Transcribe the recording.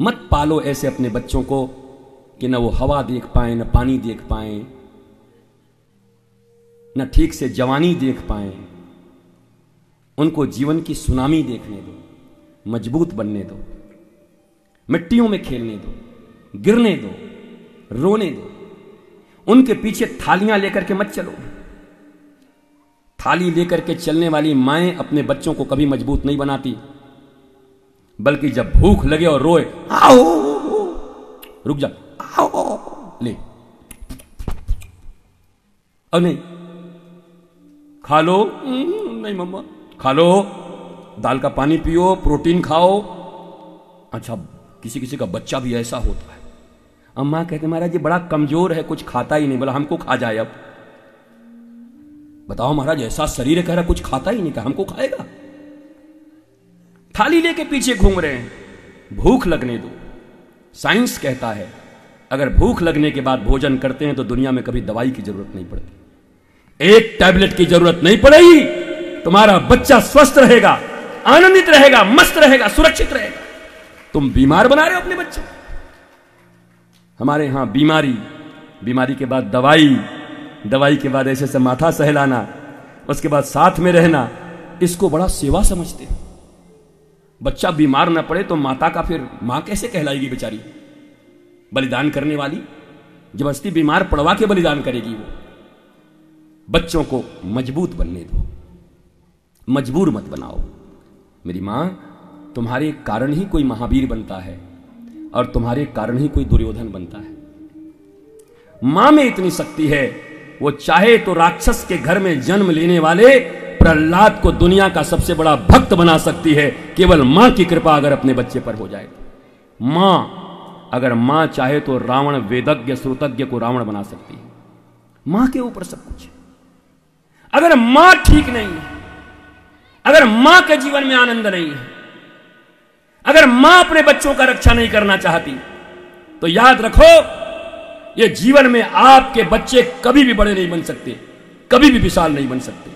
मत पालो ऐसे अपने बच्चों को कि न वो हवा देख पाए न पानी देख पाए न ठीक से जवानी देख पाए उनको जीवन की सुनामी देखने दो मजबूत बनने दो मिट्टियों में खेलने दो गिरने दो रोने दो उनके पीछे थालियां लेकर के मत चलो थाली लेकर के चलने वाली माएं अपने बच्चों को कभी मजबूत नहीं बनाती बल्कि जब भूख लगे और रोए आओ रुक जा आओ ले अब नहीं खा लो हम्म, नहीं मम्मा खा लो दाल का पानी पियो प्रोटीन खाओ अच्छा किसी किसी का बच्चा भी ऐसा होता है अम्मा कहते महाराज ये बड़ा कमजोर है कुछ खाता ही नहीं बोला हमको खा जाए अब बताओ महाराज ऐसा शरीर कह रहा कुछ खाता ही नहीं कहा हमको खाएगा थाली लेके पीछे घूम रहे हैं भूख लगने दो साइंस कहता है अगर भूख लगने के बाद भोजन करते हैं तो दुनिया में कभी दवाई की जरूरत नहीं पड़ती एक टैबलेट की जरूरत नहीं पड़ेगी तुम्हारा बच्चा स्वस्थ रहेगा आनंदित रहेगा मस्त रहेगा सुरक्षित रहेगा तुम बीमार बना रहे हो अपने बच्चे हमारे यहां बीमारी बीमारी के बाद दवाई दवाई के बाद ऐसे से माथा सहलाना उसके बाद साथ में रहना इसको बड़ा सेवा समझते हैं बच्चा बीमार ना पड़े तो माता का फिर मां कैसे कहलाएगी बेचारी बलिदान करने वाली जबरदस्ती बीमार पड़वा के बलिदान करेगी वो बच्चों को मजबूत बनने दो मजबूर मत बनाओ मेरी मां तुम्हारे कारण ही कोई महावीर बनता है और तुम्हारे कारण ही कोई दुर्योधन बनता है मां में इतनी शक्ति है वो चाहे तो राक्षस के घर में जन्म लेने वाले प्रहलाद को दुनिया का सबसे बड़ा भक्त बना सकती है केवल मां की कृपा अगर अपने बच्चे पर हो जाए मां अगर मां चाहे तो रावण वेदज्ञ श्रोतज्ञ को रावण बना सकती है मां के ऊपर सब कुछ अगर मां ठीक नहीं है अगर मां के जीवन में आनंद नहीं है अगर मां अपने बच्चों का रक्षा नहीं करना चाहती तो याद रखो ये जीवन में आपके बच्चे कभी भी बड़े नहीं बन सकते कभी भी विशाल नहीं बन सकते